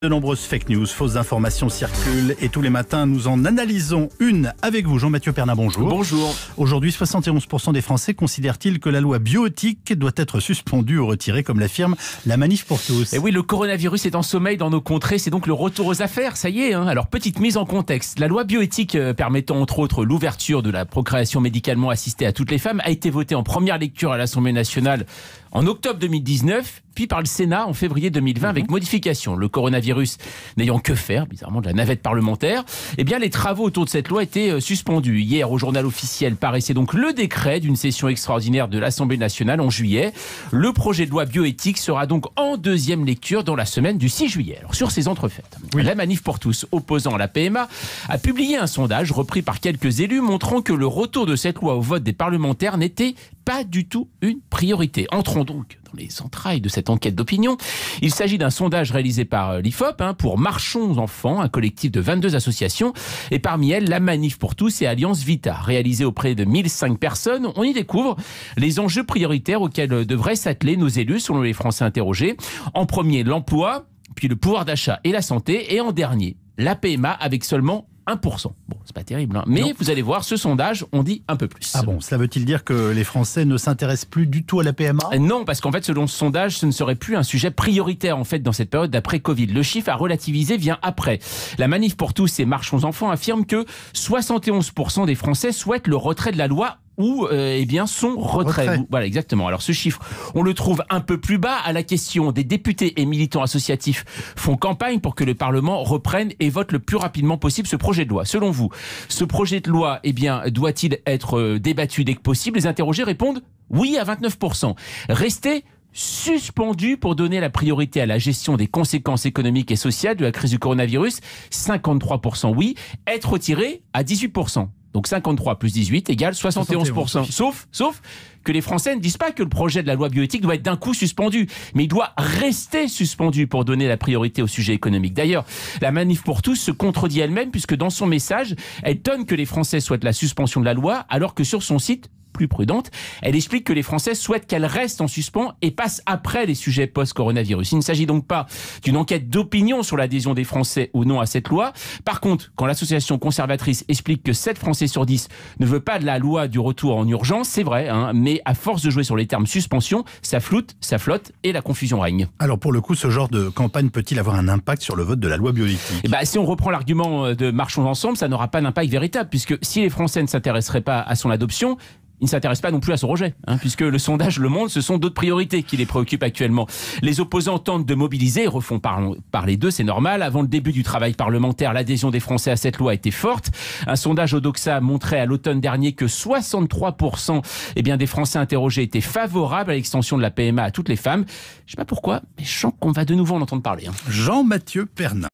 De nombreuses fake news, fausses informations circulent et tous les matins nous en analysons une avec vous. Jean-Mathieu Pernin, bonjour. Bonjour. Aujourd'hui, 71% des Français considèrent-ils que la loi bioéthique doit être suspendue ou retirée, comme l'affirme la manif pour tous. Et eh oui, le coronavirus est en sommeil dans nos contrées, c'est donc le retour aux affaires, ça y est. Hein. Alors, petite mise en contexte. La loi bioéthique euh, permettant entre autres l'ouverture de la procréation médicalement assistée à toutes les femmes a été votée en première lecture à l'Assemblée nationale en octobre 2019 puis par le Sénat en février 2020 avec mhm. modification. Le coronavirus n'ayant que faire, bizarrement, de la navette parlementaire, eh bien les travaux autour de cette loi étaient euh, suspendus. Hier, au journal officiel, paraissait donc le décret d'une session extraordinaire de l'Assemblée nationale en juillet. Le projet de loi bioéthique sera donc en deuxième lecture dans la semaine du 6 juillet. sur ces entrefaites, la Manif pour tous, opposant à la PMA, a publié un sondage repris par quelques élus montrant que le retour de cette loi au vote des parlementaires n'était pas du tout une priorité. Entrons donc dans les entrailles de cette enquête d'opinion. Il s'agit d'un sondage réalisé par euh, l'IFOP hein, pour Marchons Enfants, un collectif de 22 associations, et parmi elles la Manif pour tous et Alliance Vita, Réalisé auprès de 1005 personnes. On y découvre les enjeux prioritaires auxquels euh, devraient s'atteler nos élus, selon les Français interrogés. En premier, l'emploi, puis le pouvoir d'achat et la santé, et en dernier, la PMA avec seulement 1%. Bon, c'est pas terrible, hein. mais vous allez voir, ce sondage, on dit un peu plus. Ah bon, cela veut-il dire que les Français ne s'intéressent plus du tout à la PMA euh, Non, parce qu'en fait, selon ce sondage, ce ne serait plus un sujet prioritaire en fait dans cette période d'après Covid. Le chiffre à relativiser vient après. La manif pour tous et Marchons enfants affirme que 71% des Français souhaitent le retrait de la loi ou euh, eh bien son retrait. Voilà, exactement. Alors ce chiffre, on le trouve un peu plus bas à la question des députés et militants associatifs font campagne pour que le Parlement reprenne et vote le plus rapidement possible ce projet de loi. Selon vous, ce projet de loi, eh bien, doit-il être euh, débattu dès que possible Les interrogés répondent oui à 29%. Rester suspendu pour donner la priorité à la gestion des conséquences économiques et sociales de la crise du coronavirus, 53% oui, être retiré à 18%. Donc 53 plus 18 égale 71%. Sauf, sauf que les Français ne disent pas que le projet de la loi bioéthique doit être d'un coup suspendu, mais il doit rester suspendu pour donner la priorité au sujet économique. D'ailleurs, la manif pour tous se contredit elle-même puisque dans son message, elle donne que les Français souhaitent la suspension de la loi alors que sur son site, plus prudente. Elle explique que les Français souhaitent qu'elle reste en suspens et passe après les sujets post-coronavirus. Il ne s'agit donc pas d'une enquête d'opinion sur l'adhésion des Français ou non à cette loi. Par contre, quand l'association conservatrice explique que 7 Français sur 10 ne veut pas de la loi du retour en urgence, c'est vrai, hein, mais à force de jouer sur les termes suspension, ça floute, ça flotte et la confusion règne. Alors pour le coup, ce genre de campagne peut-il avoir un impact sur le vote de la loi biologique eh ben, Si on reprend l'argument euh, de Marchons ensemble, ça n'aura pas d'impact véritable, puisque si les Français ne s'intéresseraient pas à son adoption, il ne s'intéresse pas non plus à son rejet, hein, puisque le sondage Le Monde, ce sont d'autres priorités qui les préoccupent actuellement. Les opposants tentent de mobiliser, refont parler par les deux, c'est normal. Avant le début du travail parlementaire, l'adhésion des Français à cette loi était forte. Un sondage au Doxa montrait à l'automne dernier que 63% eh bien, des Français interrogés étaient favorables à l'extension de la PMA à toutes les femmes. Je ne sais pas pourquoi, mais je sens qu'on va de nouveau en entendre parler. Hein. Jean-Mathieu Pernin.